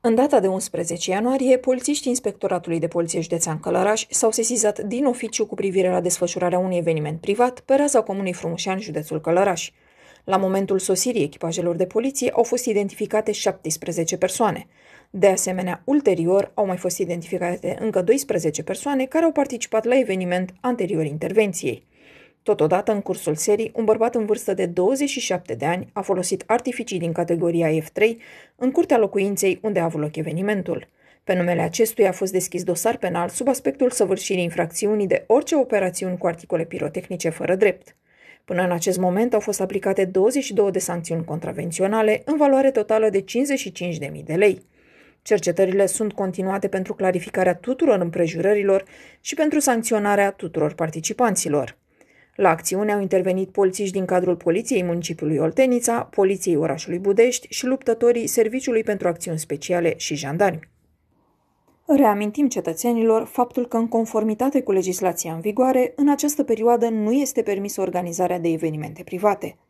În data de 11 ianuarie, polițiștii Inspectoratului de Poliție Județean Călăraș s-au sesizat din oficiu cu privire la desfășurarea unui eveniment privat pe raza comunei Frumușean, județul Călăraș. La momentul sosirii echipajelor de poliție au fost identificate 17 persoane. De asemenea, ulterior au mai fost identificate încă 12 persoane care au participat la eveniment anterior intervenției. Totodată, în cursul serii, un bărbat în vârstă de 27 de ani a folosit artificii din categoria F3 în curtea locuinței unde a avut loc evenimentul. Pe numele acestuia a fost deschis dosar penal sub aspectul săvârșirii infracțiunii de orice operațiuni cu articole pirotehnice fără drept. Până în acest moment au fost aplicate 22 de sancțiuni contravenționale în valoare totală de 55.000 de lei. Cercetările sunt continuate pentru clarificarea tuturor împrejurărilor și pentru sancționarea tuturor participanților. La acțiune au intervenit polițiști din cadrul Poliției Municipiului Oltenița, Poliției Orașului Budești și luptătorii Serviciului pentru Acțiuni Speciale și Jandarmi. Reamintim cetățenilor faptul că, în conformitate cu legislația în vigoare, în această perioadă nu este permisă organizarea de evenimente private –